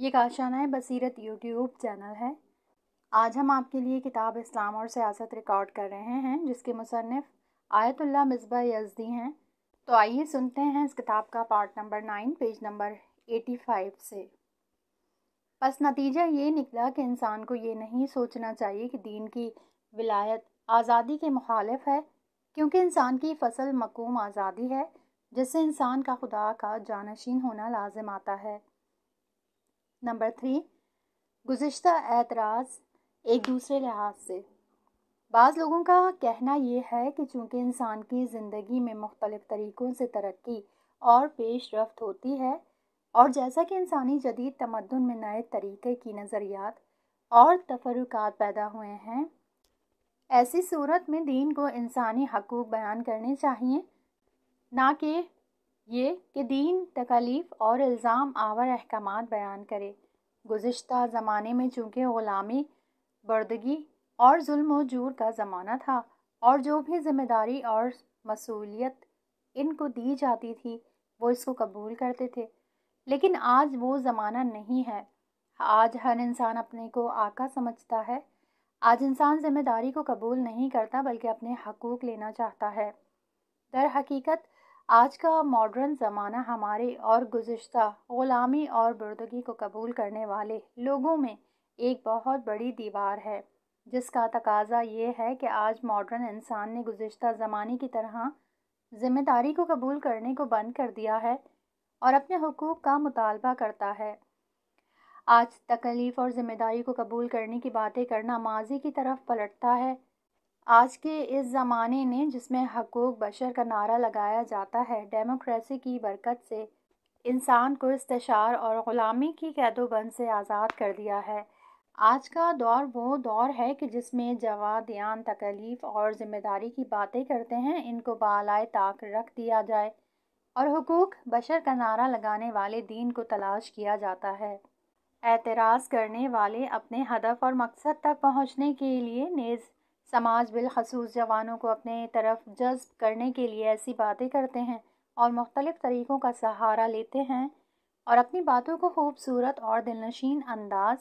ये काशाना है बसीरत YouTube channel है आज हम आपके लिए किताब इस्लाम और सियासत रिकॉर्ड कर रहे हैं जिसके मुसनफ़ आयतुल्ला मिसबा यजदी हैं तो आइए सुनते हैं इस किताब का part number nine page number eighty five से बस नतीजा ये निकला कि इंसान को ये नहीं सोचना चाहिए कि दीन की विलायत आज़ादी के मुखालफ है क्योंकि इंसान की फसल मकूम आज़ादी है जिससे इंसान का खुदा का जानशीन होना लाजम आता है नंबर थ्री गुज्त एतराज़ एक दूसरे लिहाज से बाज़ लोगों का कहना यह है कि चूँकि इंसान की ज़िंदगी में मुख्तलिफ़ तरीक़ों से तरक्की और पेश रफ्त होती है और जैसा कि इंसानी जदीद तमदन में नए तरीक़े की नज़रियात और तफरुकात पैदा हुए हैं ऐसी सूरत में दीन को इंसानी हकूक़ बयान करने चाहिए ना कि ये कि दीन तकालीफ और इल्ज़ाम आवर अहकाम बयान करे गुज्त ज़माने में चूँकि ग़ुलामी बर्दगी और जुल्म जूर का ज़माना था और जो भी ज़िम्मेदारी और मसूलियत इनको दी जाती थी वो इसको कबूल करते थे लेकिन आज वो ज़माना नहीं है आज हर इंसान अपने को आका समझता है आज इंसान ज़िम्मेदारी को कबूल नहीं करता बल्कि अपने हकूक़ लेना चाहता है दर हकीकत आज का मॉडर्न ज़माना हमारे और गुज्त ग़ुलामी और बुर्दगी को कबूल करने वाले लोगों में एक बहुत बड़ी दीवार है जिसका तकाजा ये है कि आज मॉडर्न इंसान ने गुज्त ज़माने की तरह ज़िम्मेदारी को कबूल करने को बंद कर दिया है और अपने हकूक़ का मुतालबा करता है आज तकलीफ़ और ज़िम्मेदारी को कबूल करने की बातें करना माजी की तरफ पलटता है आज के इस ज़माने ने जिसमें हकूक बशर का नारा लगाया जाता है डेमोक्रेसी की बरकत से इंसान को इस्तार और ग़ुलामी की कैदोबंद से आज़ाद कर दिया है आज का दौर वो दौर है कि जिसमें जवादियान तकलीफ़ और ज़िम्मेदारी की बातें करते हैं इनको बालाए ताक रख दिया जाए और हकूक बशर का नारा लगाने वाले दीन को तलाश किया जाता है एतराज़ करने वाले अपने हदफ और मकसद तक पहुँचने के लिए नेज़ समाज बिलखसूस जवानों को अपने तरफ जज्ब करने के लिए ऐसी बातें करते हैं और मुख्तलिफ़ तरीक़ों का सहारा लेते हैं और अपनी बातों को खूबसूरत और दिलनशीन अंदाज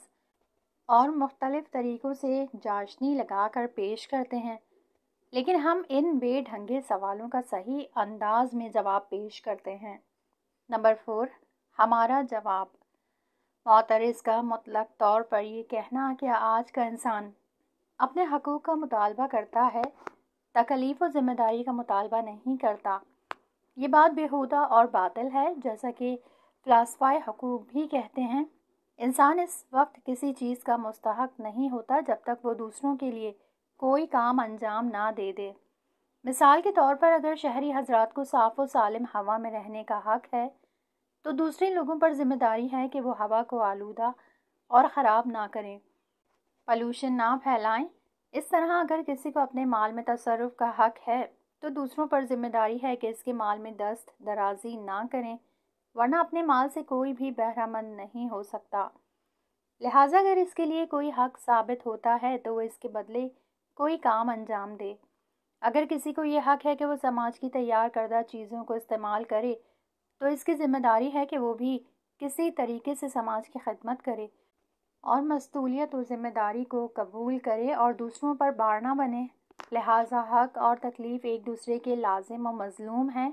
और मुख्तलिफ़ तरीक़ों से जाशनी लगा कर पेश करते हैं लेकिन हम इन बेढंगे सवालों का सही अंदाज में जवाब पेश करते हैं नंबर फोर हमारा जवाब मोतरस का मतलब तौर पर ये कहना कि आज का इंसान अपने हकूक़ का मुतालबा करता है तकलीफ़ और ज़िम्मेदारी का मुतालबा नहीं करता ये बात बेहूदा और बातिल है जैसा कि फ़लासफ़ाए हकूक़ भी कहते हैं इंसान इस वक्त किसी चीज़ का मुस्तक नहीं होता जब तक वो दूसरों के लिए कोई काम अंजाम ना दे दे मिसाल के तौर पर अगर शहरी हजरात को साफ़ व सालम हवा में रहने का हक है तो दूसरे लोगों पर जिम्मेदारी है कि वो हवा को आलूदा और ख़राब ना करें पल्यूशन ना फैलाएं इस तरह अगर किसी को अपने माल में तसरफ का हक है तो दूसरों पर जिम्मेदारी है कि इसके माल में दस्त दराजी ना करें वरना अपने माल से कोई भी बहरामंद नहीं हो सकता लिहाजा अगर इसके लिए कोई हक साबित होता है तो वह इसके बदले कोई काम अंजाम दे अगर किसी को ये हक है कि वह समाज की तैयार करदा चीज़ों को इस्तेमाल करे तो इसकी ज़िम्मेदारी है कि वो भी किसी तरीके से समाज की खदमत करे और मस्तूलियत और ज़िम्मेदारी को कबूल करे और दूसरों पर बार ना बने लिहाजा हक और तकलीफ़ एक दूसरे के लाजिम और मजलूम हैं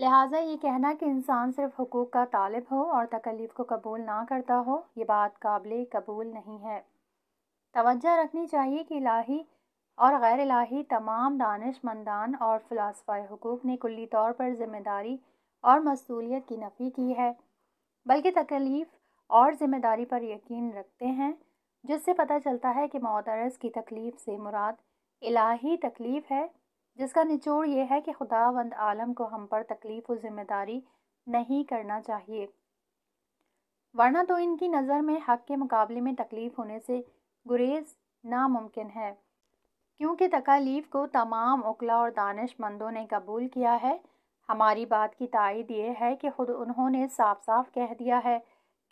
लिहाजा ये कहना कि इंसान सिर्फ हकूक़ का तालब हो और तकलीफ़ को कबूल ना करता हो ये बात काबिल कबूल नहीं है तोज्जा रखनी चाहिए कि इलाही और गैर इलाही तमाम मंदान और फ़िलासफ़ा हकूक़ ने कुल्ली तौर पर ज़िम्मेदारी और मसूलियत की नफ़ी की है बल्कि तकलीफ़ और ज़िम्मेदारी पर यकीन रखते हैं जिससे पता चलता है कि मोतरस की तकलीफ़ से मुराद इलाही तकलीफ़ है जिसका निचोड़ यह है कि खुदा वंद आलम को हम पर तकलीफ़ और ज़िम्मेदारी नहीं करना चाहिए वरना तो इनकी नज़र में हक के मुकाबले में तकलीफ़ होने से गुरेज नामुमकिन है क्योंकि तकालीफ को तमाम उकला और दानश मंदों ने कबूल किया है हमारी बात की तायद ये है कि ख़ुद उन्होंने साफ साफ कह दिया है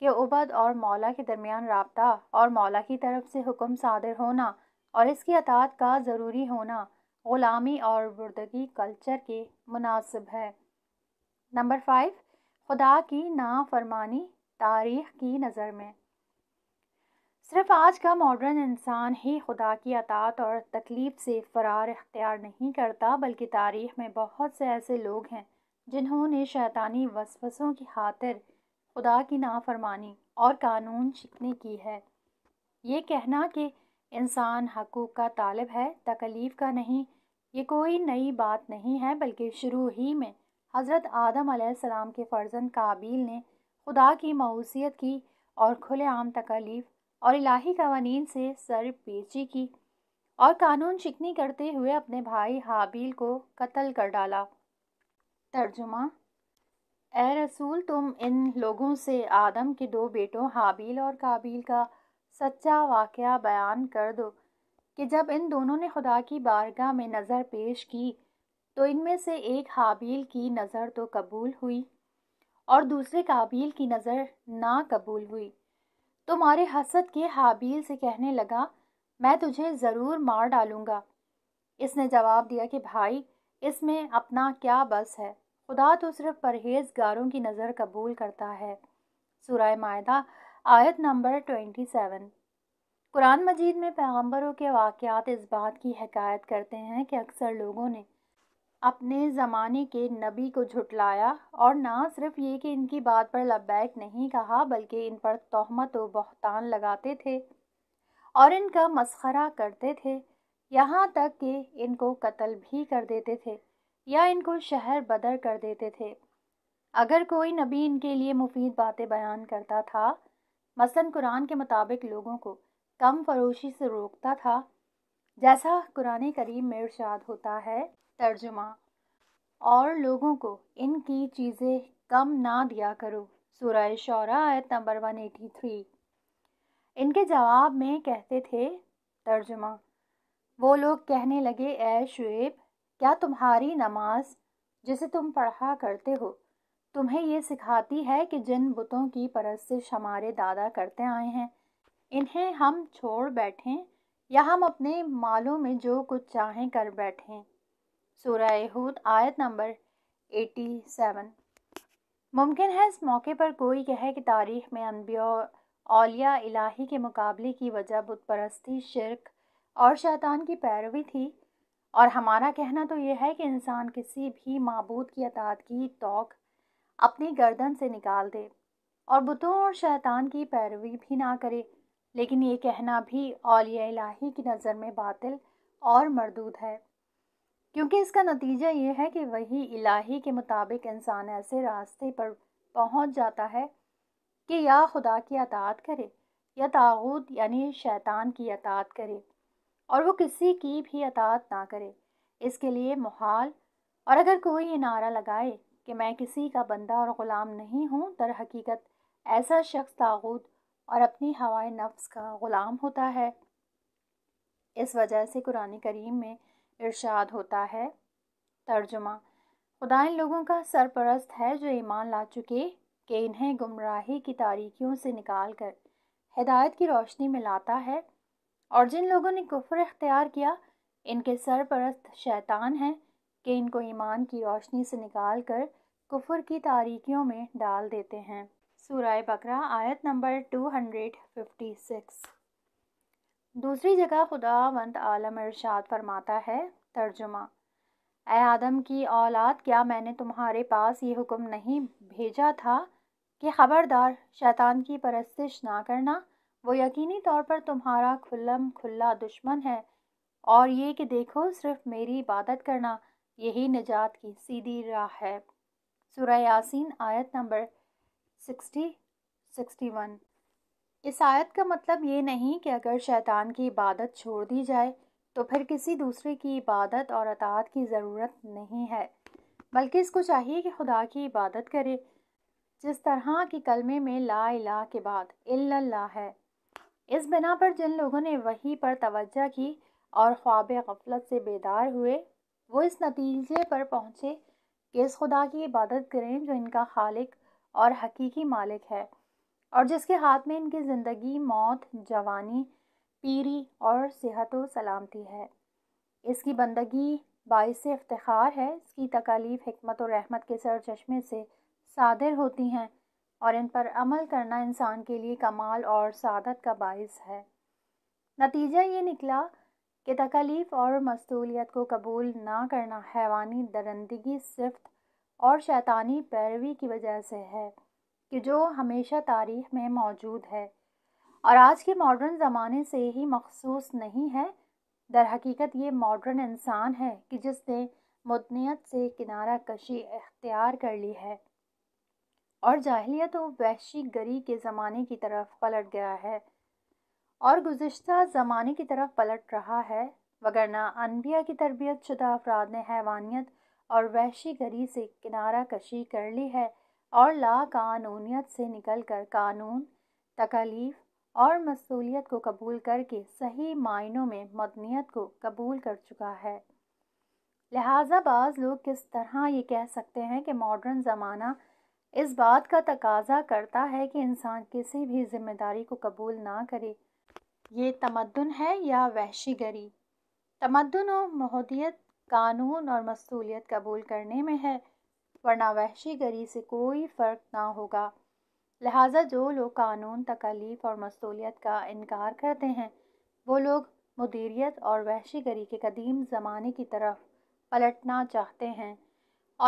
कि उबद और मौला के दरमियान रबता और मौला की तरफ से हुक्म सादर होना और इसकी अतात का ज़रूरी होना ग़ुलामी और बुर्दगी कल्चर के मुनासिब है नंबर फाइव खुदा की नाफरमानी तारीख की नज़र में सिर्फ आज का मॉडर्न इंसान ही खुदा की अतात और तकलीफ़ से फ़रार अख्तियार नहीं करता बल्कि तारीख में बहुत से ऐसे लोग हैं जिन्होंने शैतानी वसवसों की खातिर खुदा की नाफरमानी और कानून शिकने की है ये कहना कि इंसान हकूक़ का तालब है तकलीफ़ का नहीं ये कोई नई बात नहीं है बल्कि शुरू ही में हज़रत आदम आसमाम के फ़र्जन काबिल ने खुदा की मौसीत की और खुलेआम तकलीफ़ और इलाही कवानीन से सर पेची की और कानून शिकनी करते हुए अपने भाई हाबील को कत्ल कर डाला तर्जुमा ए रसूल तुम इन लोगों से आदम के दो बेटों हाबील और काबिल का सच्चा वाक़ बयान कर दो कि जब इन दोनों ने खुदा की बारगाह में नज़र पेश की तो इनमें से एक हाबील की नज़र तो कबूल हुई और दूसरे काबिल की नज़र ना कबूल हुई तुम्हारे हसद के हाबील से कहने लगा मैं तुझे ज़रूर मार डालूँगा इसने जवाब दिया कि भाई इसमें अपना क्या बस है खुदा तो सिर्फ परहेजगारों की नज़र कबूल करता है सुरह मायदा आयत नंबर ट्वेंटी सेवन कुरान मजीद में पैगम्बरों के वाक़ात इस बात की हकायत करते हैं कि अक्सर लोगों ने अपने ज़माने के नबी को झुटलाया और ना सिर्फ ये कि इनकी बात पर लबैक नहीं कहा बल्कि इन पर तहमत व बहतान लगाते थे और इनका मसखरा करते थे यहाँ तक कि इनको कत्ल भी कर देते थे या इनको शहर बदर कर देते थे अगर कोई नबी इनके लिए मुफीद बातें बयान करता था मसलन कुरान के मुताबिक लोगों को कम फरोशी से रोकता था जैसा कुरान करीम में इर्शाद होता है तर्जुमा और लोगों को इनकी चीज़ें कम ना दिया करो सराय शौरा आयत नंबर वन एटी थ्री इनके जवाब में कहते थे तर्जुमा वो लोग कहने लगे ए शुएब क्या तुम्हारी नमाज जिसे तुम पढ़ा करते हो तुम्हें ये सिखाती है कि जिन बुतों की परस्तिश हमारे दादा करते आए हैं इन्हें हम छोड़ बैठें या हम अपने मालों में जो कुछ चाहें कर बैठें सूरह आयत नंबर एटी सेवन मुमकिन है इस मौके पर कोई कहे कि तारीख में अनबिया अलिया इलाही के मुकाबले की वजह बुत परस्ती शिरक और शैतान की पैरवी थी और हमारा कहना तो यह है कि इंसान किसी भी मबूद की अतात की तोक अपनी गर्दन से निकाल दे और बुतों और शैतान की पैरवी भी ना करे लेकिन ये कहना भी औलिया इलाही की नज़र में बातिल और मरदूद है क्योंकि इसका नतीजा ये है कि वही इलाही के मुताबिक इंसान ऐसे रास्ते पर पहुंच जाता है कि या खुदा की अतात करे या ताऊत यानी शैतान की अतात करे और वो किसी की भी अतात ना करे इसके लिए मुहाल और अगर कोई ये नारा लगाए कि मैं किसी का बंदा और ग़ुलाम नहीं हूँ दर हकीकत ऐसा शख्स तागूत और अपनी हवाए नफ्स का ग़ुलाम होता है इस वजह से कुरान करीम में इरशाद होता है तर्जुमा खुदा इन लोगों का सरपरस्त है जो ईमान ला चुके कि इन्हें गुमराही की तारीखियों से निकाल कर हिदायत की रोशनी में लाता है और जिन लोगों ने कुफर अख्तियार किया इनके सरपरस्त शैतान हैं कि इनको ईमान की रोशनी से निकाल कर कुफर की तारीकियों में डाल देते हैं सूरह बकरा आयत नंबर सिक्स दूसरी जगह खुदावंत आलम इरशाद फरमाता है तर्जुमा ए आदम की औलाद क्या मैंने तुम्हारे पास ये हुक्म नहीं भेजा था कि ख़बरदार शैतान की परस्तिश ना करना वो यकीनी तौर पर तुम्हारा खुल्लम खुल्ला दुश्मन है और ये कि देखो सिर्फ मेरी इबादत करना यही निजात की सीधी राह है सुरा यासीन आयत नंबर सिक्सटी वन इस आयत का मतलब ये नहीं कि अगर शैतान की इबादत छोड़ दी जाए तो फिर किसी दूसरे की इबादत और अतात की ज़रूरत नहीं है बल्कि इसको चाहिए कि खुदा की इबादत करे जिस तरह के कलमे में ला इला के बाद इल्ला है इस बिना पर जिन लोगों ने वही पर तवज्जा की और ख्वाब गफलत से बेदार हुए वो इस नतीजे पर पहुँचे कि इस खुदा की इबादत करें जो इनका खालिक और हकीकी मालिक है और जिसके हाथ में इनकी ज़िंदगी मौत जवानी पीरी और सेहत व सलामती है इसकी बंदगी बायस इफ्तार है इसकी तकालीफ हमत और रहमत के चश्मे से सादिर होती हैं और इन पर अमल करना इंसान के लिए कमाल और सादत का बायस है नतीजा ये निकला कि तकलीफ़ और मस्तूलियत को कबूल ना करना हैवानी दरंदगी सिफत और शैतानी पैरवी की वजह से है कि जो हमेशा तारीख में मौजूद है और आज के मॉडर्न ज़माने से ही मखसूस नहीं है दर हकीकत ये मॉडर्न इंसान है कि जिसने मतनीत से किनारा कशी अख्तियार कर ली है और जाहलियत तो वहशी गरी के ज़माने की तरफ पलट गया है और गुज्त ज़माने की तरफ पलट रहा है वगरना अनबिया की तरबियत शुदा अफराद ने हैवानियत और वहशी गरी से किनारा कशी कर ली है और ला कानूनीत से निकल कर कानून तकालीफ और मसूलियत को कबूल करके सही मायनों में मदनीत को कबूल कर चुका है लिहाजा बाज़ लोग किस तरह ये कह सकते हैं कि मॉडर्न ज़माना इस बात का तकाजा करता है कि इंसान किसी भी जिम्मेदारी को कबूल ना करे ये तमदन है या वहशीगरी गरी और महदियत कानून और मसूलियत कबूल करने में है वरना वहशीगरी गरी से कोई फ़र्क ना होगा लिहाजा जो लोग कानून तकलीफ और मसूलियत का इनकार करते हैं वो लोग मदीरियत और वहशी गरी के कदीम ज़माने की तरफ पलटना चाहते हैं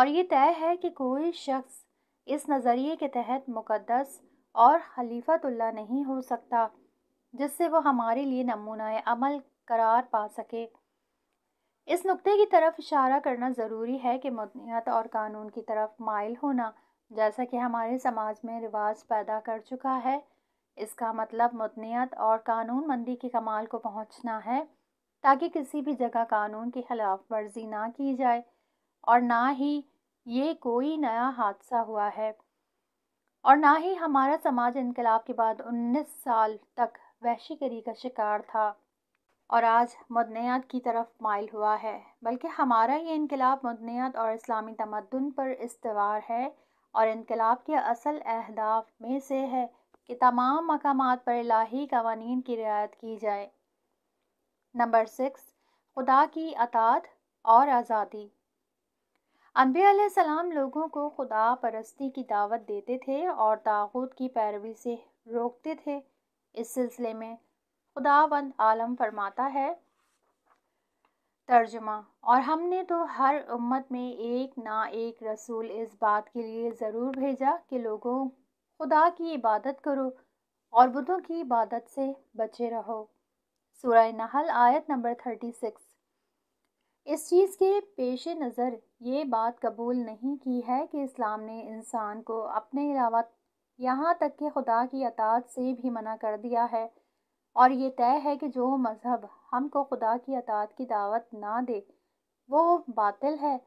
और ये तय है कि कोई शख्स इस नज़रिए के तहत मुक़दस और खलीफतुल्ला नहीं हो सकता जिससे वह हमारे लिए नमूना अमल करार पा सके इस नुक्ते की तरफ इशारा करना ज़रूरी है कि मदनीत और कानून की तरफ माइल होना जैसा कि हमारे समाज में रिवाज पैदा कर चुका है इसका मतलब मदनीत और कानून मंदी के कमाल को पहुंचना है ताकि किसी भी जगह कानून की खिलाफ वर्जी ना की जाए और ना ही ये कोई नया हादसा हुआ है और ना ही हमारा समाज इनकलाब के बाद 19 साल तक वैश्यकरी का शिकार था और आज मदनियात की तरफ माइल हुआ है बल्कि हमारा ये इनकलाब मदनियात और इस्लामी तमदन पर इस्तवार है और इनकलाब के असल अहदाफ में से है कि तमाम मकाम पर इलाही कवानीन की रियायत की जाए नंबर सिक्स खुदा की अतात और आज़ादी सलाम लोगों को खुदा परस्ती की दावत देते थे और तागूत की पैरवी से रोकते थे इस सिलसिले में बंद आलम फरमाता है तर्जमा और हमने तो हर उम्मत में एक ना एक रसूल इस बात के लिए ज़रूर भेजा कि लोगों खुदा की इबादत करो और बुधों की इबादत से बचे रहो सूरह नहल आयत नंबर थर्टी सिक्स इस चीज़ के पेश नज़र ये बात कबूल नहीं की है कि इस्लाम ने इंसान को अपने अलावा यहाँ तक कि खुदा की अतात से भी मना कर दिया है और ये तय है कि जो मज़हब हमको खुदा की अतात की दावत ना दे वो बातिल है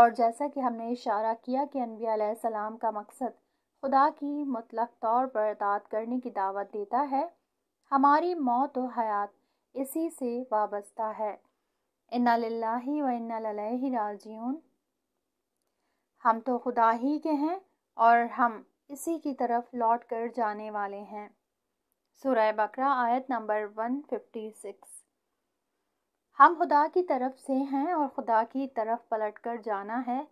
और जैसा कि हमने इशारा किया कि अनबी सलाम का मकसद खुदा की मतलब तौर पर अतात करने की दावत देता है हमारी मौत और हयात इसी से वाबस्ता है इन्ना लाही व इन्ना राजियन हम तो खुदा ही के हैं और हम इसी की तरफ लौट कर जाने वाले हैं सुरह बकरा आयत नंबर 156 हम खुदा की तरफ से हैं और खुदा की तरफ पलट कर जाना है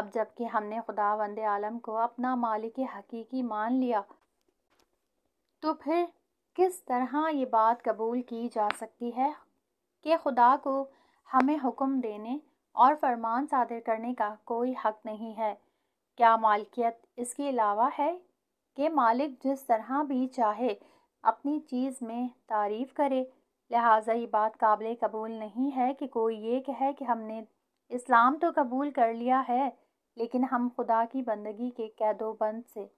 अब जबकि हमने खुदा वंद आलम को अपना मालिक हकीकी मान लिया तो फिर किस तरह ये बात कबूल की जा सकती है कि खुदा को हमें हुक्म देने और फरमान सादिर करने का कोई हक नहीं है क्या मालकियत इसके अलावा है कि मालिक जिस तरह भी चाहे अपनी चीज़ में तारीफ़ करे लिहाजा ये बात काबिल कबूल नहीं है कि कोई ये कहे कि हमने इस्लाम तो कबूल कर लिया है लेकिन हम खुदा की बंदगी के कैदोबंद से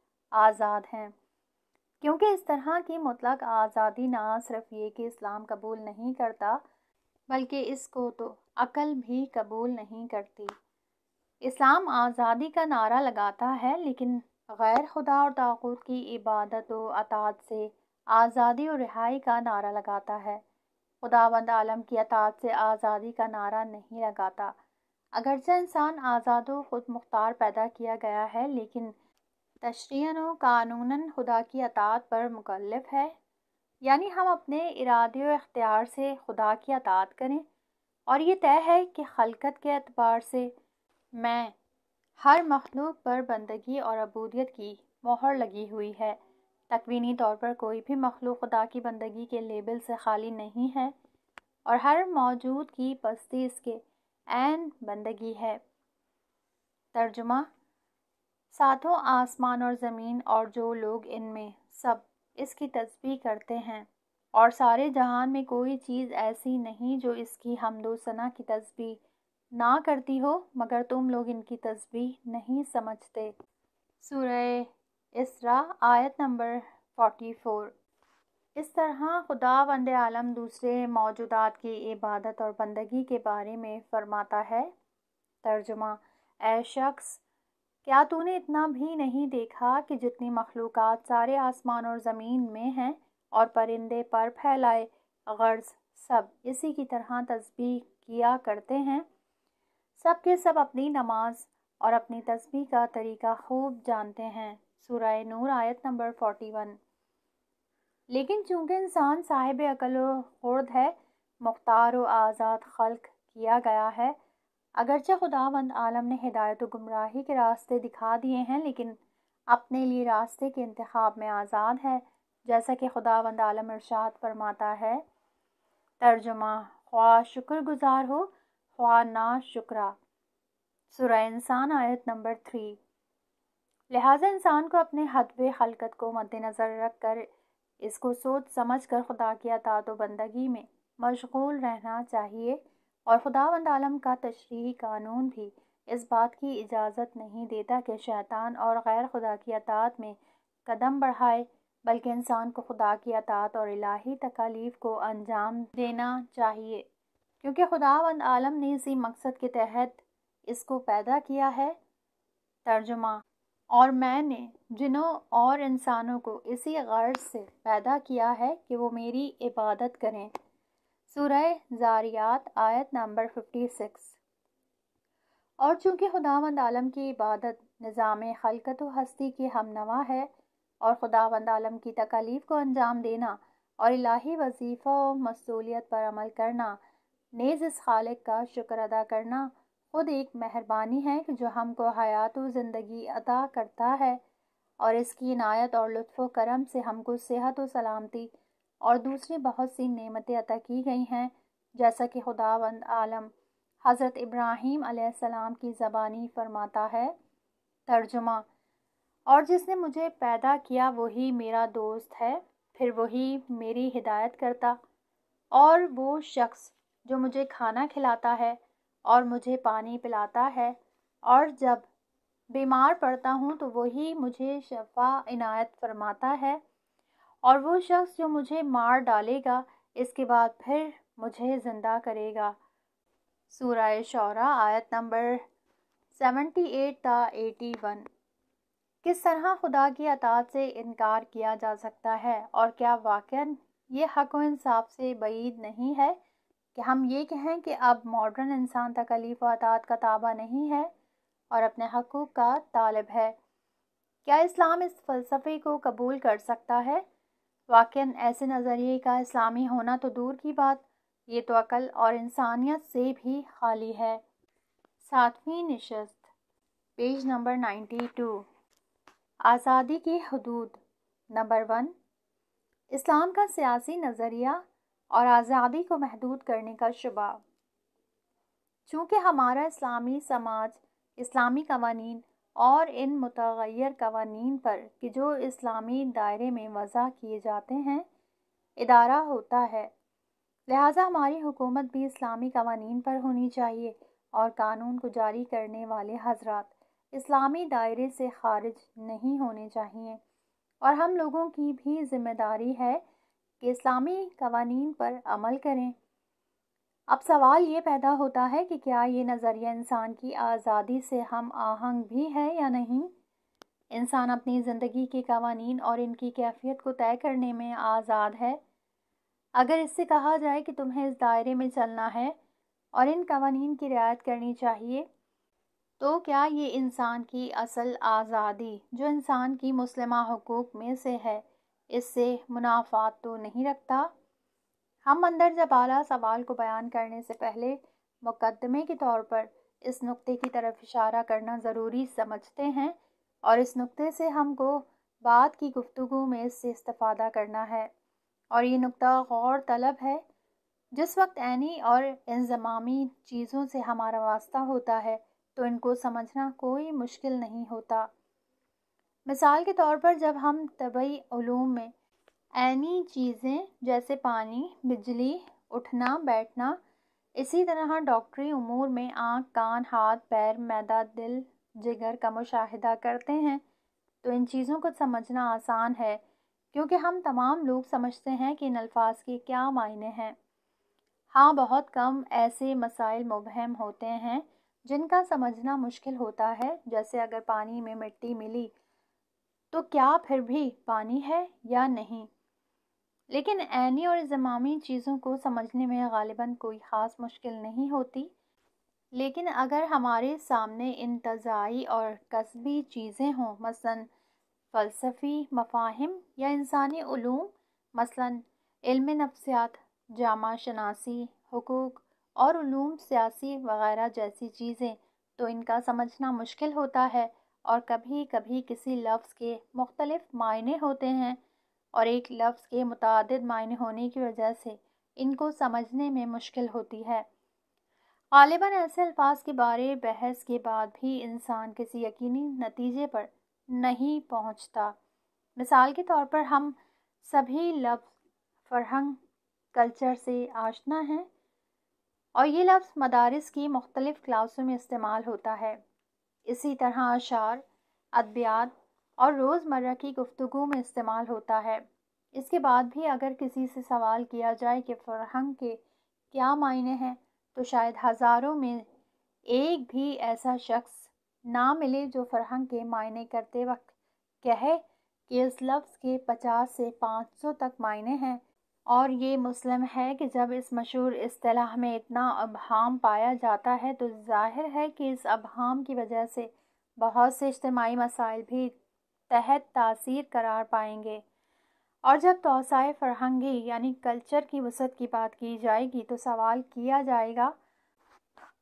आज़ाद हैं क्योंकि इस तरह की मुतलक आज़ादी ना सिर्फ ये कि इस्लाम कबूल नहीं करता बल्कि इसको तो अकल भी कबूल नहीं करती इस्लाम आज़ादी का नारा लगाता है लेकिन गैर खुदा और ताकूत की इबादत व अतात से आज़ादी और रिहाई का नारा लगाता है खुदाबंद आलम की अतात से आज़ादी का नारा नहीं लगाता अगरचे इंसान आज़ाद व ख़ुद मुख्तार पैदा किया गया है लेकिन तशरीन व खुदा की अतात पर मुकलफ है यानी हम अपने इरादे और इख्तियार से खुदा की अतात करें और ये तय है कि खलकत के अतबार से मैं हर मखलूक पर बंदगी और अबूदियत की मोहर लगी हुई है तकवीनी तौर पर कोई भी मखलूक खुदा की बंदगी के लेबल से खाली नहीं है और हर मौजूद की पस्ती इसके एन बंदगी है तर्जुमा सातों आसमान और ज़मीन और जो लोग इनमें सब इसकी तस्वीर करते हैं और सारे जहान में कोई चीज़ ऐसी नहीं जो इसकी हमदोसना की तस्बी ना करती हो मगर तुम लोग इनकी तस्बी नहीं समझते सुरह इसरा आयत नंबर फोर्टी फोर इस तरह खुदा वंद आलम दूसरे मौजूदात की इबादत और बंदगी के बारे में फरमाता है तर्जुमा ए शख्स क्या तूने इतना भी नहीं देखा कि जितनी मखलूक सारे आसमान और ज़मीन में हैं और परिंदे पर फैलाए गर्ज सब इसी की तरह तस्बीह किया करते हैं सब के सब अपनी नमाज और अपनी तस्बीह का तरीका खूब जानते हैं सूरह नूर आयत नंबर फोर्टी वन लेकिन चूंकि इंसान साहिब अकल खुर्द है मुख्तार व आज़ाद खल्क किया गया है अगरचे खुदावंद आलम ने हिदायत व गुमराही के रास्ते दिखा दिए हैं लेकिन अपने लिए रास्ते के इंतखाब में आज़ाद है जैसा कि खुदा वंद आलम इरशाद फरमाता है तर्जुमा ख्वा शुक्र गुज़ार हो ख्वा ना शुक्रा सुरह इंसान आयत नंबर थ्री लिहाजा इंसान को अपने हदब हलकत को मद्दनज़र रख कर इसको सोच समझ कर खुदा की अतात तो बंदगी में मशगूल रहना चाहिए और खुदा वंद आलम का तशरी कानून भी इस बात की इजाज़त नहीं देता कि शैतान और गैर खुदा की अतात में कदम बढ़ाए बल्कि इंसान को खुदा की अतात और इलाही तकालीफ को अंजाम देना चाहिए क्योंकि खुदावंद आलम ने इसी मकसद के तहत इसको पैदा किया है तर्जुमा और मैंने जिनों और इंसानों को इसी गर्ज से पैदा किया है कि वो मेरी इबादत करें सुरह ज़ारियात आयत नंबर फिफ्टी सिक्स और चूँकि खुदावंद आलम की इबादत निज़ाम खलकत हस्ती की हमनवा है और खुदा वंद आलम की तकालीफ को अंजाम देना और इलाही वजीफ़ा और मसूलियत पर अमल करना नेज़ इस खालिक का शुक्र अदा करना ख़ुद एक मेहरबानी है कि जो हमको हयात व ज़िंदगी अदा करता है और इसकी इनायत और लुत्फ़ करम से हमको सेहत व सलामती और दूसरी बहुत सी नेमतें अदा की गई हैं जैसा कि खुदावंद आलम हज़रत इब्राहीम सलाम की ज़बानी फरमाता है तर्जुमा और जिसने मुझे पैदा किया वही मेरा दोस्त है फिर वही मेरी हिदायत करता और वो शख्स जो मुझे खाना खिलाता है और मुझे पानी पिलाता है और जब बीमार पड़ता हूँ तो वही मुझे शफा इनायत फरमाता है और वो शख्स जो मुझे मार डालेगा इसके बाद फिर मुझे ज़िंदा करेगा सूर्य शौरा आयत नंबर सेवेंटी एट था एटी वन किस तरह खुदा की अतात से इनकार किया जा सकता है और क्या वाक़ ये हक व इंसाफ से بعید नहीं है कि हम ये कहें कि अब मॉडर्न इंसान तकलीफ व अतात का ताबा नहीं है और अपने हकूक़ का तालब है क्या इस्लाम इस फ़लसफ़े को कबूल कर सकता है वाक़ ऐसे नज़रिए का इस्लामी होना तो दूर की बात ये तो अकल और इंसानियत से भी खाली है सातवीं नशस्त पेज नंबर नाइन्टी टू आज़ादी की हदूद नंबर वन इस्लाम का सियासी नज़रिया और आज़ादी को महदूद करने का शुबा चूँकि हमारा इस्लामी समाज इस्लामी कवानीन और इन मतगैर कवानीन पर कि जो इस्लामी दायरे में वज़ा किए जाते हैं इदारा होता है लिहाजा हमारी हुकूमत भी इस्लामी कवानीन पर होनी चाहिए और कानून को जारी करने वाले हजरात इस्लामी दायरे से खारिज नहीं होने चाहिए और हम लोगों की भी जिम्मेदारी है कि इस्लामी कवानीन पर अमल करें अब सवाल ये पैदा होता है कि क्या ये नज़रिया इंसान की आज़ादी से हम आहंग भी है या नहीं इंसान अपनी ज़िंदगी के कवानीन और इनकी कैफियत को तय करने में आज़ाद है अगर इससे कहा जाए कि तुम्हें इस दायरे में चलना है और इन कवानीन की रियायत करनी चाहिए तो क्या ये इंसान की असल आज़ादी जो इंसान की मुस्लिम हकूक़ में से है इससे मुनाफा तो नहीं रखता हम अंदर जबाला सवाल को बयान करने से पहले मुकदमे के तौर पर इस नुक्ते की तरफ इशारा करना ज़रूरी समझते हैं और इस नुक्ते से हमको बात की गुफ्तु में इससे इस्ता करना है और ये नुक्ता गौर तलब है जिस वक्त ऐनी और इंजमामी चीज़ों से हमारा वास्ता होता है तो इनको समझना कोई मुश्किल नहीं होता मिसाल के तौर पर जब हम तबी ओलूम में ऐनी चीज़ें जैसे पानी बिजली उठना बैठना इसी तरह डॉक्टरी उमूर में आँख कान हाथ पैर मैदा दिल जिगर का मुशाहिदा करते हैं तो इन चीज़ों को समझना आसान है क्योंकि हम तमाम लोग समझते हैं कि इन अल्फाज के क्या मायने हैं हाँ बहुत कम ऐसे मसाइल मुबहम होते हैं जिनका समझना मुश्किल होता है जैसे अगर पानी में मिट्टी मिली तो क्या फिर भी पानी है या नहीं लेकिन ऐनी और जमामी चीज़ों को समझने में गालिबा कोई ख़ास मुश्किल नहीं होती लेकिन अगर हमारे सामने इंतज़ाई और कस्बी चीज़ें हों मसलन फ़लसफ़ी मफाहिम या इंसानी मसलन इल्म नफ्सियात जामा शनासी हकूक़ और ूम सियासी वगैरह जैसी चीज़ें तो इनका समझना मुश्किल होता है और कभी कभी किसी लफ्ज़ के मुख्तलिफ मायने होते हैं और एक लफ्ज़ के मुतद मायने होने की वजह से इनको समझने में मुश्किल होती है गालिबा ऐसे अल्फाज के बारे बहस के बाद भी इंसान किसी यकीनी नतीजे पर नहीं पहुंचता। मिसाल के तौर पर हम सभी लफ्ज़ फरहंग कल्चर से आशना हैं और ये लफ्ज़ मदारस की मुख्तलिफ़ क्लासों में इस्तेमाल होता है इसी तरह अशार अद्बियात और रोज़मर्रा की गुफ्तु में इस्तेमाल होता है इसके बाद भी अगर किसी से सवाल किया जाए कि फ़रहंग के क्या मायने हैं तो शायद हज़ारों में एक भी ऐसा शख्स ना मिले जो फ़रहंग के मायने करते वक्त कहे कि इस लफ्ज़ के पचास से पाँच सौ तक मायने हैं और ये मुस्लिम है कि जब इस मशहूर असलाह में इतना अबहम पाया जाता है तो जाहिर है कि इस अबहम की वजह से बहुत से इज्तमाही मसाइल भी तहत तासीर करार पाएंगे और जब तोसाए फरहंगी यानी कल्चर की वसत की बात की जाएगी तो सवाल किया जाएगा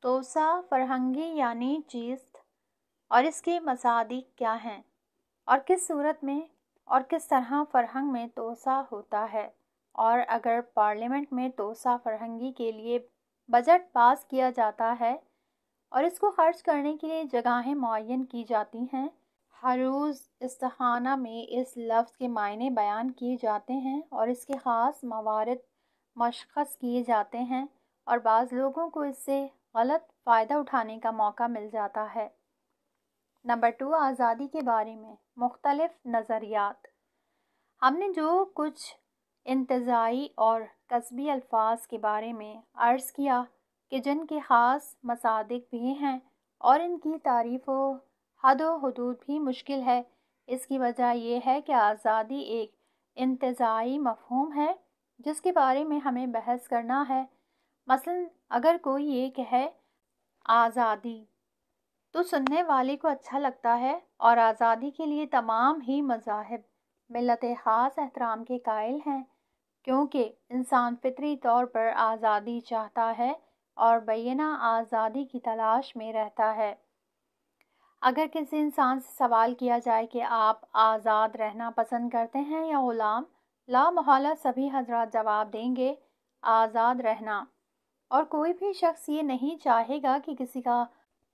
तोसा फरहंगी यानी चीज़ और इसके मसादिक क्या हैं और किस सूरत में और किस तरह फरहंग में तोसा होता है और अगर पार्लियामेंट में तोसा फरहंगी के लिए बजट पास किया जाता है और इसको खर्च करने के लिए जगहें मुन की जाती हैं हर रोज़ इस्तहाना में इस लफ्ज़ के मायने बयान किए जाते हैं और इसके ख़ास मवारद मशखस किए जाते हैं और बाज़ लोगों को इससे गलत फ़ायदा उठाने का मौका मिल जाता है नंबर टू आज़ादी के बारे में मुख्तलफ़ नज़रियात हमने जो कुछ इंतज़ाई और कस्बी अल्फाज के बारे में अर्ज़ किया कि जिनके ख़ास मसादिक भी हैं और इनकी तारीफ़ व हद हदूद भी मुश्किल है इसकी वजह यह है कि आज़ादी एक इंतज़ाई मफहम है जिसके बारे में हमें बहस करना है मसलन अगर कोई ये कहे आज़ादी तो सुनने वाले को अच्छा लगता है और आज़ादी के लिए तमाम ही मज़ाहब मिलत खास एहतराम के कायल हैं क्योंकि इंसान फितरी तौर पर आज़ादी चाहता है और बैना आज़ादी की तलाश में रहता है अगर किसी इंसान से सवाल किया जाए कि आप आज़ाद रहना पसंद करते हैं या ग़ुलाम ला सभी हजरत जवाब देंगे आज़ाद रहना और कोई भी शख्स ये नहीं चाहेगा कि किसी का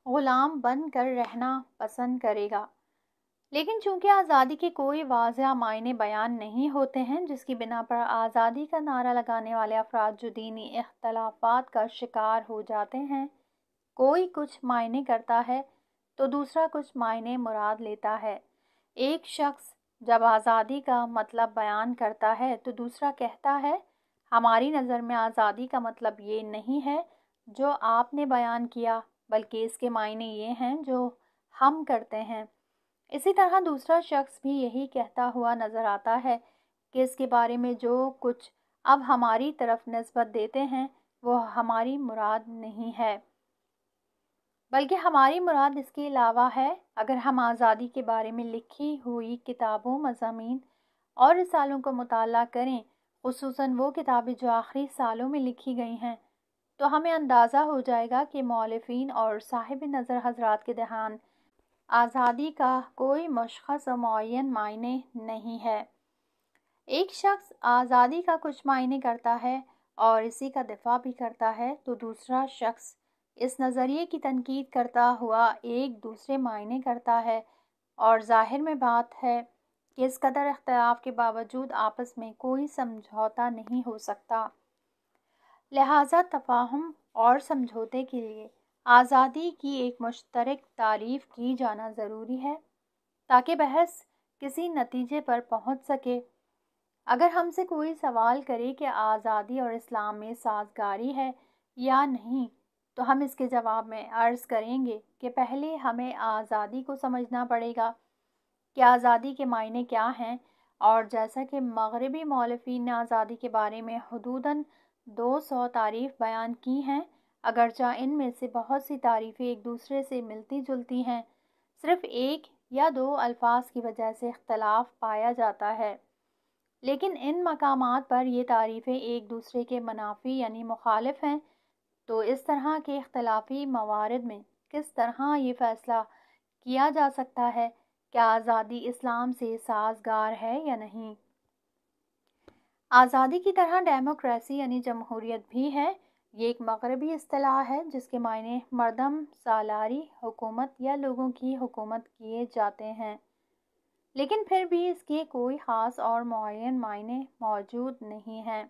ग़ुलाम कर रहना पसंद करेगा लेकिन चूंकि आज़ादी के कोई वाज मायने बयान नहीं होते हैं जिसकी बिना पर आज़ादी का नारा लगाने वाले अफराद जो दीनी अख्तलाफात का शिकार हो जाते हैं कोई कुछ मायने करता है तो दूसरा कुछ मायने मुराद लेता है एक शख्स जब आज़ादी का मतलब बयान करता है तो दूसरा कहता है हमारी नज़र में आज़ादी का मतलब ये नहीं है जो आपने बयान किया बल्कि इसके मायने ये हैं जो हम करते हैं इसी तरह दूसरा शख्स भी यही कहता हुआ नज़र आता है कि इसके बारे में जो कुछ अब हमारी तरफ नस्बत देते हैं वो हमारी मुराद नहीं है बल्कि हमारी मुराद इसके अलावा है अगर हम आज़ादी के बारे में लिखी हुई किताबों मजामी और रिसालों का मताल करें खूस वो किताबें जो आखिरी सालों में लिखी गई हैं तो हमें अंदाज़ा हो जाएगा कि मौलफिन और साहिब नज़र हजरात के दहान आज़ादी का कोई मशखस मुन मायने नहीं है एक शख्स आज़ादी का कुछ मायने करता है और इसी का दिफा भी करता है तो दूसरा शख्स इस नज़रिए की तनकीद करता हुआ एक दूसरे मायने करता है और जाहिर में बात है कि इस कदर अख्तिलाफ़ के बावजूद आपस में कोई समझौता नहीं हो सकता लिहाजा तफाहम और समझौते के लिए आज़ादी की एक मुश्तरक तारीफ की जाना ज़रूरी है ताकि बहस किसी नतीजे पर पहुंच सके अगर हमसे कोई सवाल करे कि आज़ादी और इस्लाम में साजगारी है या नहीं तो हम इसके जवाब में अर्ज़ करेंगे कि पहले हमें आज़ादी को समझना पड़ेगा कि आज़ादी के मायने क्या हैं और जैसा कि मगरबी मौलफी ने आज़ादी के बारे में हदूदा दो सौ तारीफ बयान की हैं अगरचा में से बहुत सी तारीफ़ें एक दूसरे से मिलती जुलती हैं सिर्फ़ एक या दो अल्फाज की वजह से इख्तलाफ पाया जाता है लेकिन इन मकाम पर ये तारीफ़ें एक दूसरे के मुनाफी यानी मुखालफ हैं तो इस तरह के अख्तलाफी मवारद में किस तरह ये फ़ैसला किया जा सकता है क्या आज़ादी इस्लाम से साजगार है या नहीं आज़ादी की तरह डेमोक्रेसी यानी जमहूरियत भी है ये एक मगरबी असलाह है जिसके मायने मरदम सालारी हुकूमत या लोगों की हुकूमत किए जाते हैं लेकिन फिर भी इसके कोई ख़ास और मुन मायने मौजूद नहीं हैं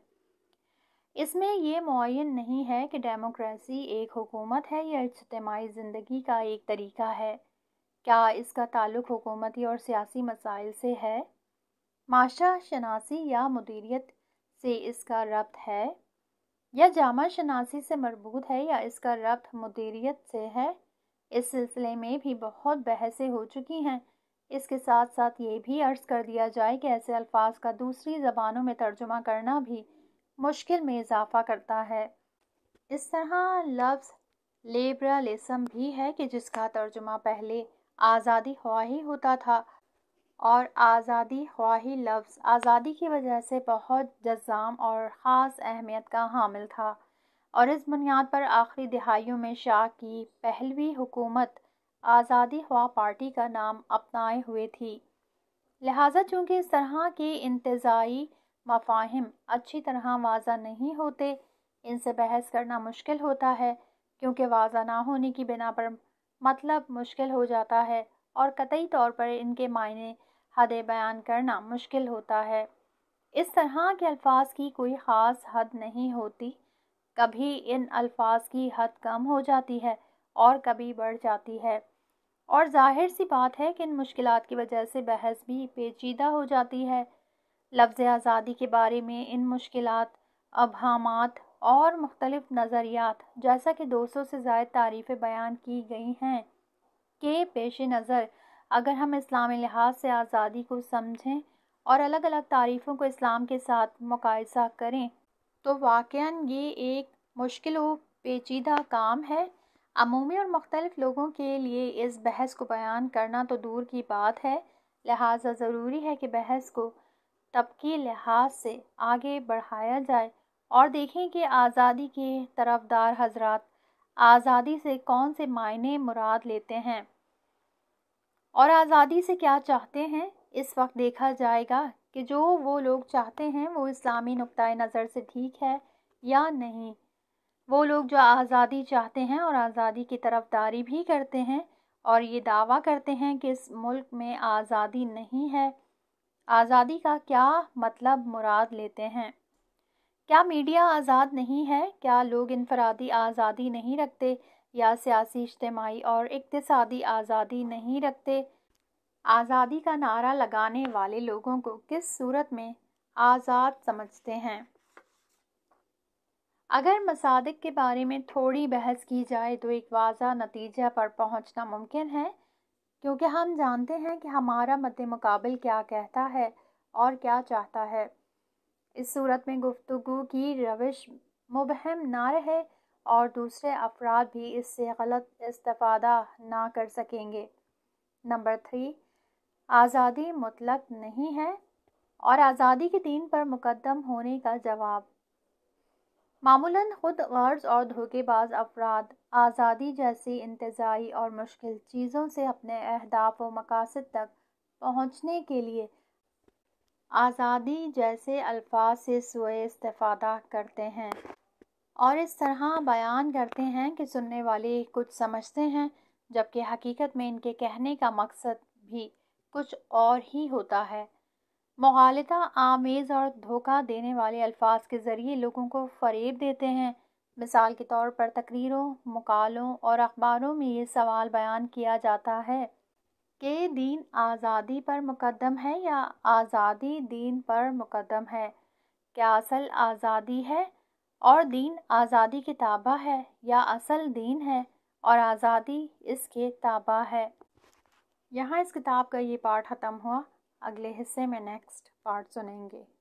इसमें यह मुन नहीं है कि डेमोक्रेसी एक हुकूमत है या इज्तमाही ज़िंदगी का एक तरीका है क्या इसका ताल्लुक हुकूमती और सियासी मसाइल से है माशा शनासी या मदीरीत से इसका रब्त है यह जामा शनासी से मरबूत है या इसका रब्त मुदीरियत से है इस सिलसिले में भी बहुत बहसें हो चुकी हैं इसके साथ साथ ये भी अर्ज़ कर दिया जाए कि ऐसे अल्फाज का दूसरी ज़बानों में तर्जुमा करना भी मुश्किल में इजाफा करता है इस तरह लफ्ज़ लेसम भी है कि जिसका तर्जुमा पहले आज़ादी ख्वाही होता था और आज़ादी ख्वाही लफ्ज़ आज़ादी की वजह से बहुत जजाम और ख़ास अहमियत का हामिल था और इस बुनियाद पर आखिरी दिहाइयों में शाह की पहलवी हुकूमत आज़ादी ख्वा पार्टी का नाम अपनाए हुए थी लिहाजा चूँकि इस तरह के इंतज़ाई मफाहम अच्छी तरह वाजा नहीं होते इनसे बहस करना मुश्किल होता है क्योंकि वाजा ना होने की बिना पर मतलब मुश्किल हो जाता है और कतई तौर पर इनके मायने हद बयान करना मुश्किल होता है इस तरह के अल्फाज की कोई ख़ास हद नहीं होती कभी इन अल्फाज की हद कम हो जाती है और कभी बढ़ जाती है और जाहिर सी बात है कि इन मुश्किल की वजह से बहस भी पेचीदा हो जाती है लफ्ज़ आज़ादी के बारे में इन मुश्किल अभामात और मुख्तलिफ नज़रियात जैसा कि 200 से ज़ायद तारीफ़ें बयान की गई हैं के पेश नज़र अगर हम इस्लामी लिहाज से आज़ादी को समझें और अलग अलग तारीफ़ों को इस्लाम के साथ मुकायसा करें तो वाकया ये एक मुश्किल व पेचीदा काम है अमूमी और मुख्तलिफ लोगों के लिए इस बहस को बयान करना तो दूर की बात है लिहाजा ज़रूरी है कि बहस को तबकी लिहाज से आगे बढ़ाया जाए और देखें कि आज़ादी के तरफदार हजरात आज़ादी से कौन से मायने मुराद लेते हैं और आज़ादी से क्या चाहते हैं इस वक्त देखा जाएगा कि जो वो लोग चाहते हैं वो इस्लामी नुक़ नज़र से ठीक है या नहीं वो लोग जो आज़ादी चाहते हैं और आज़ादी की तरफदारी भी करते हैं और ये दावा करते हैं कि इस मुल्क में आज़ादी नहीं है आज़ादी का क्या मतलब मुराद लेते हैं क्या मीडिया आज़ाद नहीं है क्या लोग इनफरादी आज़ादी नहीं रखते या सियासी इज्तमाही और इकतसादी आज़ादी नहीं रखते आज़ादी का नारा लगाने वाले लोगों को किस सूरत में आज़ाद समझते हैं अगर मसादक के बारे में थोड़ी बहस की जाए तो एक वाजा नतीजे पर पहुंचना मुमकिन है क्योंकि हम जानते हैं कि हमारा मद मुकाबल क्या कहता है और क्या चाहता है इस सूरत में गुफ्तु की रविश मुबहम ना रहे और दूसरे अफराद भी इससे गलत इस्तफादा ना कर सकेंगे नंबर थ्री आज़ादी मुतलक नहीं है और आज़ादी के दीन पर मुकदम होने का जवाब मामूला ख़ुद गर्ज और धोखेबाज अफराद आज़ादी जैसी इंतज़ाई और मुश्किल चीज़ों से अपने अहदाफ व मकासद तक पहुँचने के लिए आज़ादी जैसे अल्फाज से सोए इस्ता करते हैं और इस तरह बयान करते हैं कि सुनने वाले कुछ समझते हैं जबकि हकीकत में इनके कहने का मकसद भी कुछ और ही होता है मगालता आमेज़ और धोखा देने वाले अल्फाज के ज़रिए लोगों को फरेब देते हैं मिसाल के तौर पर तकरीरों मकालों और अखबारों में ये सवाल बयान किया जाता है कि दीन आज़ादी पर मुकदम है या आज़ादी दीन पर मुकदम है क्या असल आज़ादी है और दीन आज़ादी के ताबा है या असल दीन है और आज़ादी इसके ताबा है यहाँ इस किताब का ये पार्ट ख़त्म हुआ अगले हिस्से में नेक्स्ट पार्ट सुनेंगे